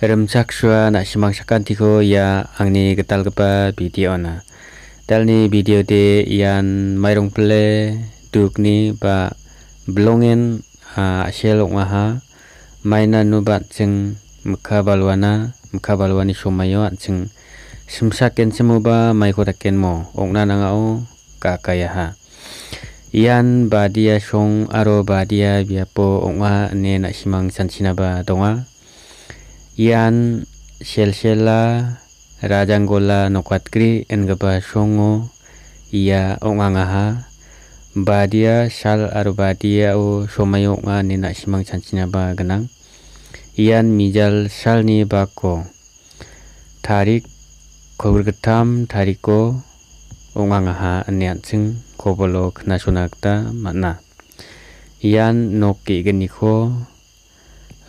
Remsaksua nak sakan tiko ya ni getal kepa video na. ni video de ian ple pele ni ba blongen a shelong aha maina ba ceng mukha balwana mukha balwani somayo jeng simsaken semuba maiko taken mo ongna nangao ha. Ian badia song aro badia biapo onga ne nak simang ba donga ian sel-sela rajanggola nokatkri engba songo ia ongangaha badia shal aro badia o somayo nga nina simang chanchina ba genang ian mijal shal Ni bako tarik Getam tariko ongangaha anyatsing kobolo khnasuna sunakta mana ian noki geniko